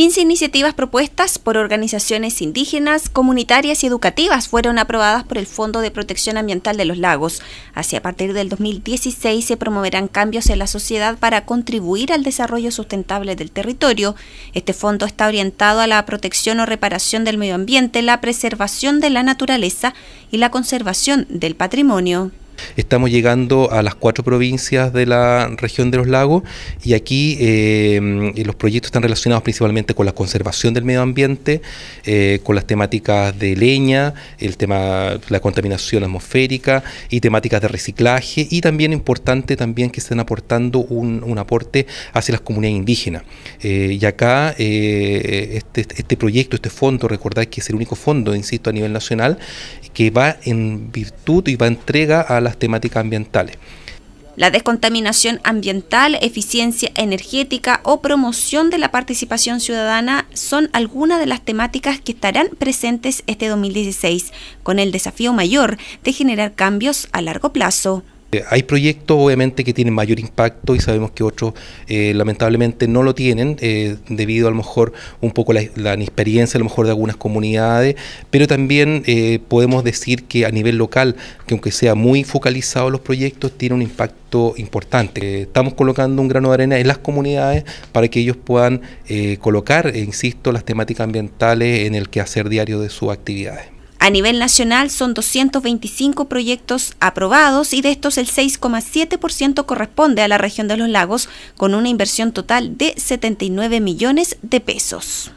15 iniciativas propuestas por organizaciones indígenas, comunitarias y educativas fueron aprobadas por el Fondo de Protección Ambiental de los Lagos. Hacia a partir del 2016 se promoverán cambios en la sociedad para contribuir al desarrollo sustentable del territorio. Este fondo está orientado a la protección o reparación del medio ambiente, la preservación de la naturaleza y la conservación del patrimonio. Estamos llegando a las cuatro provincias de la región de los lagos y aquí eh, los proyectos están relacionados principalmente con la conservación del medio ambiente, eh, con las temáticas de leña, el tema la contaminación atmosférica y temáticas de reciclaje y también importante también que estén aportando un, aporte hacia las comunidades indígenas. Eh, y acá este, este proyecto, este fondo, recordad que es el único fondo, insisto, a nivel nacional, que va en virtud y va entrega a las temáticas ambientales. La descontaminación ambiental, eficiencia energética o promoción de la participación ciudadana son algunas de las temáticas que estarán presentes este 2016, con el desafío mayor de generar cambios a largo plazo. Eh, hay proyectos obviamente que tienen mayor impacto y sabemos que otros eh, lamentablemente no lo tienen eh, debido a lo mejor un poco la, la, inexperiencia a lo mejor de algunas comunidades, pero también podemos decir que a nivel local, que aunque sea muy focalizado los proyectos, tiene un impacto importante. Estamos colocando un grano de arena en las comunidades para que ellos puedan colocar, insisto, las temáticas ambientales en el quehacer diario de sus actividades. A nivel nacional son 225 proyectos aprobados y de estos el 6,7% corresponde a la región de los lagos con una inversión total de 79 millones de pesos.